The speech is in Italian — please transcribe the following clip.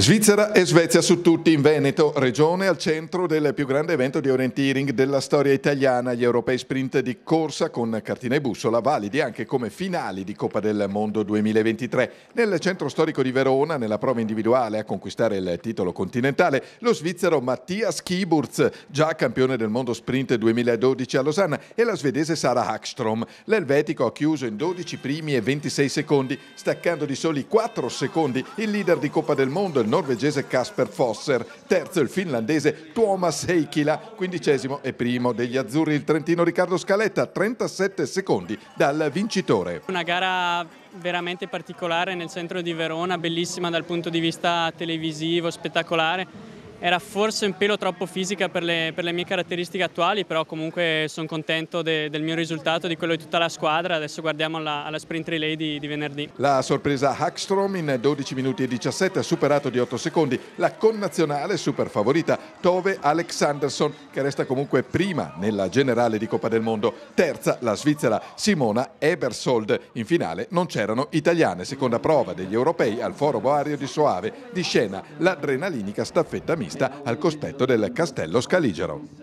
Svizzera e Svezia su tutti in Veneto, regione al centro del più grande evento di orienteering della storia italiana, gli europei sprint di corsa con cartina e bussola, validi anche come finali di Coppa del Mondo 2023. Nel centro storico di Verona, nella prova individuale a conquistare il titolo continentale, lo svizzero Mattias Kiburz, già campione del mondo sprint 2012 a Losanna, e la svedese Sara Hackstrom. L'elvetico ha chiuso in 12 primi e 26 secondi, staccando di soli 4 secondi il leader di Coppa del Mondo, il norvegese Kasper Fosser, terzo il finlandese Tuomas Heikkilä, quindicesimo e primo degli azzurri il trentino Riccardo Scaletta, 37 secondi dal vincitore. Una gara veramente particolare nel centro di Verona, bellissima dal punto di vista televisivo, spettacolare era forse un pelo troppo fisica per le, per le mie caratteristiche attuali, però comunque sono contento de, del mio risultato, di quello di tutta la squadra. Adesso guardiamo alla, alla sprint relay di, di, venerdì. La sorpresa Hackstrom in 12 minuti e 17 ha superato di 8 secondi la connazionale super favorita Tove Alexanderson, che resta comunque prima nella generale di Coppa del Mondo. Terza la svizzera Simona Ebersold. In finale non c'erano italiane. Seconda prova degli europei al Foro Boario di Soave. Di scena l'adrenalinica staffetta mia vista al cospetto del Castello Scaligero.